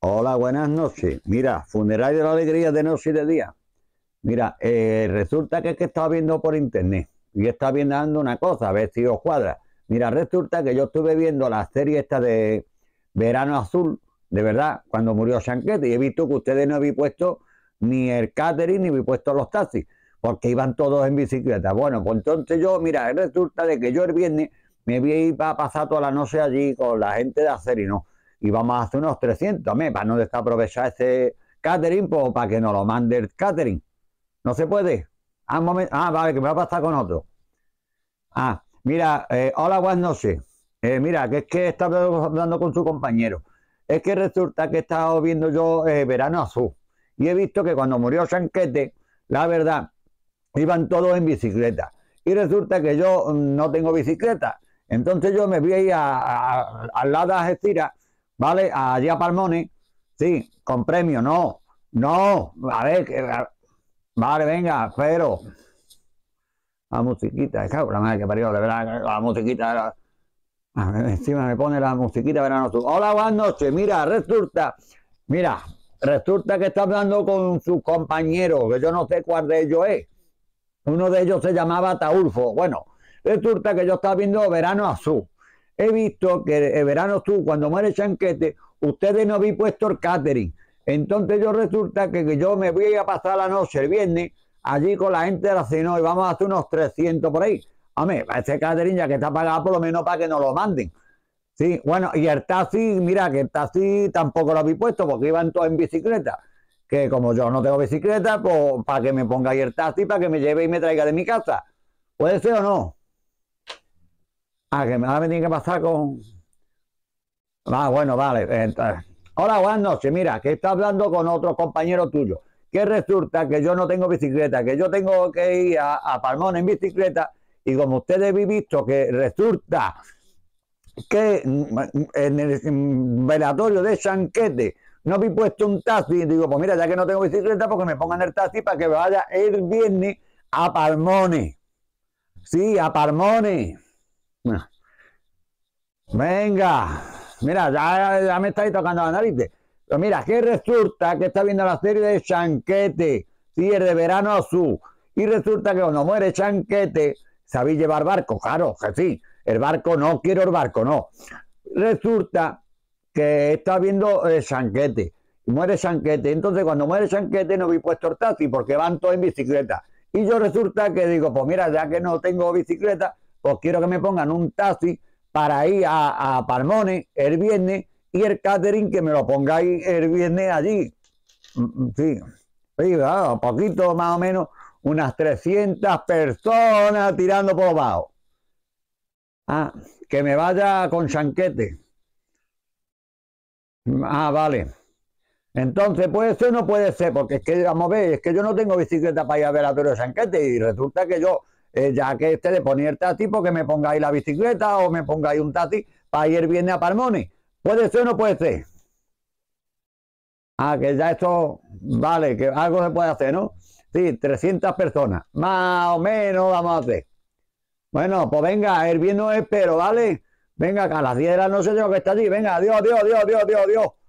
Hola, buenas noches. Mira, funeral de la alegría de noche y de día. Mira, eh, resulta que es que estaba viendo por internet y está viendo una cosa, a ver si os cuadra. Mira, resulta que yo estuve viendo la serie esta de Verano Azul, de verdad, cuando murió Chanquete, y he visto que ustedes no habían puesto ni el catering ni habían puesto los taxis, porque iban todos en bicicleta. Bueno, pues entonces yo, mira, resulta de que yo el viernes me vi a pasar toda la noche allí con la gente de y no y vamos a hacer unos 300, ¿me para no desaprovechar ese catering, pues, para que nos lo mande el catering. No se puede. Ah, ah vale, que me va a pasar con otro. Ah, mira, eh, hola, buenas noches. Eh, mira, que es que he estado hablando con su compañero. Es que resulta que he estado viendo yo eh, Verano Azul y he visto que cuando murió Sanquete, la verdad, iban todos en bicicleta. Y resulta que yo mm, no tengo bicicleta. Entonces yo me vi ahí al lado de Algeciras ¿vale? Allí a Palmone, sí, con premio, no, no, a ver, que, vale, venga, pero la musiquita, la madre que parió, la musiquita encima me pone la musiquita verano Azul, Hola, buenas noches. Mira, resulta, mira, resulta que está hablando con su compañero, que yo no sé cuál de ellos es. Uno de ellos se llamaba Taulfo. Bueno, resulta que yo estaba viendo Verano Azul. He visto que el verano tú, cuando muere Chanquete, ustedes no habían puesto el catering. Entonces yo resulta que yo me voy a pasar la noche el viernes allí con la gente de la cena y vamos a hacer unos 300 por ahí. Hombre, ese catering ya que está pagado por lo menos para que no lo manden. Sí, bueno, y el taxi, mira, que el taxi tampoco lo habéis puesto porque iban todos en bicicleta. Que como yo no tengo bicicleta, pues para que me ponga ahí el taxi, para que me lleve y me traiga de mi casa. ¿Puede ser o no? Ah, que me va a venir que pasar con. Ah, bueno, vale. ahora Hola, buenas noches. Mira, que está hablando con otro compañero tuyo. Que resulta que yo no tengo bicicleta, que yo tengo que ir a, Palmones Palmón en bicicleta. Y como ustedes vi visto, que resulta que en el velatorio de Chanquete no vi puesto un taxi. Y digo, pues mira, ya que no tengo bicicleta, porque pues me pongan el taxi para que vaya el viernes a Palmones. Sí, a Palmones. Venga, mira, ya, ya me estáis tocando la nariz. Pero mira, que resulta que está viendo la serie de Chanquete, sí, el de verano azul. Y resulta que cuando muere Chanquete, sabéis llevar barco, claro, que sí. El barco no, quiero el barco, no. Resulta que está viendo el eh, Chanquete. muere Chanquete. Entonces, cuando muere Chanquete, no vi puesto el taxi porque van todos en bicicleta. Y yo resulta que digo, pues mira, ya que no tengo bicicleta, pues quiero que me pongan un taxi para ir a, a Palmones el viernes y el catering que me lo pongáis el viernes allí. Mm, mm, sí, sí poquito más o menos, unas 300 personas tirando por abajo. Ah, que me vaya con chanquete. Ah, vale. Entonces, puede ser o no puede ser, porque es que, vamos a ver, es que yo no tengo bicicleta para ir a ver a Pedro Chanquete y resulta que yo eh, ya que este le ponía el tati, porque pues me pongáis la bicicleta o me pongáis un tati para ir viernes a Palmones. ¿Puede ser o no puede ser? Ah, que ya esto, vale, que algo se puede hacer, ¿no? Sí, 300 personas, más o menos vamos a hacer. Bueno, pues venga, el no espero, ¿vale? Venga, que a las 10 de la noche yo que está allí. Venga, adiós, adiós, adiós, adiós, adiós, adiós.